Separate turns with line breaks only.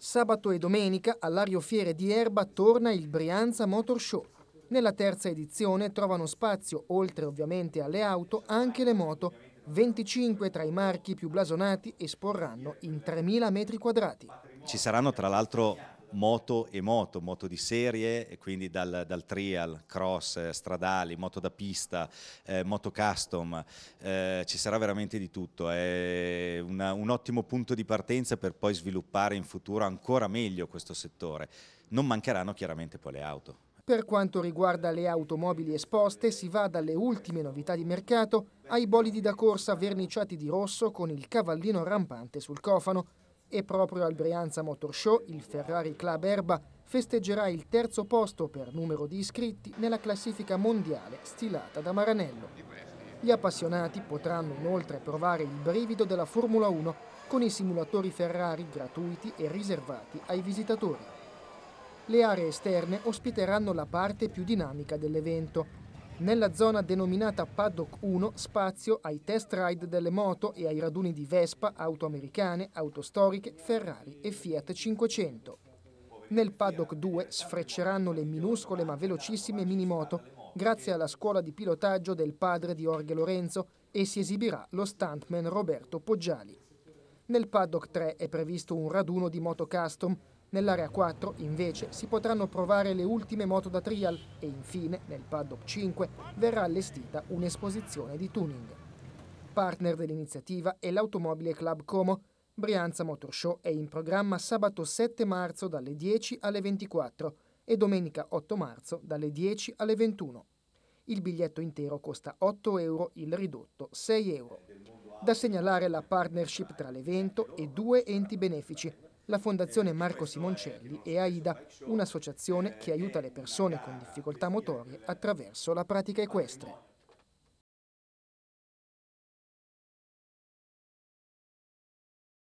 Sabato e domenica all'Ario Fiere di Erba torna il Brianza Motor Show. Nella terza edizione trovano spazio, oltre ovviamente alle auto, anche le moto. 25 tra i marchi più blasonati esporranno in 3.000 metri quadrati.
Ci saranno tra l'altro moto e moto, moto di serie, quindi dal, dal trial, cross, eh, stradali, moto da pista, eh, moto custom, eh, ci sarà veramente di tutto. È una, un ottimo punto di partenza per poi sviluppare in futuro ancora meglio questo settore. Non mancheranno chiaramente poi le auto.
Per quanto riguarda le automobili esposte, si va dalle ultime novità di mercato ai bolidi da corsa verniciati di rosso con il cavallino rampante sul cofano, e proprio al Brianza Motor Show il Ferrari Club Erba festeggerà il terzo posto per numero di iscritti nella classifica mondiale stilata da Maranello. Gli appassionati potranno inoltre provare il brivido della Formula 1 con i simulatori Ferrari gratuiti e riservati ai visitatori. Le aree esterne ospiteranno la parte più dinamica dell'evento, nella zona denominata Paddock 1 spazio ai test ride delle moto e ai raduni di Vespa, auto americane, auto storiche, Ferrari e Fiat 500. Nel Paddock 2 sfrecceranno le minuscole ma velocissime minimoto grazie alla scuola di pilotaggio del padre di Orge Lorenzo e si esibirà lo stuntman Roberto Poggiali. Nel Paddock 3 è previsto un raduno di moto custom Nell'area 4, invece, si potranno provare le ultime moto da trial e infine, nel paddock 5, verrà allestita un'esposizione di tuning. Partner dell'iniziativa è l'Automobile Club Como. Brianza Motor Show è in programma sabato 7 marzo dalle 10 alle 24 e domenica 8 marzo dalle 10 alle 21. Il biglietto intero costa 8 euro, il ridotto 6 euro. Da segnalare la partnership tra l'evento e due enti benefici, la Fondazione Marco Simoncelli e AIDA, un'associazione che aiuta le persone con difficoltà motorie attraverso la pratica equestre.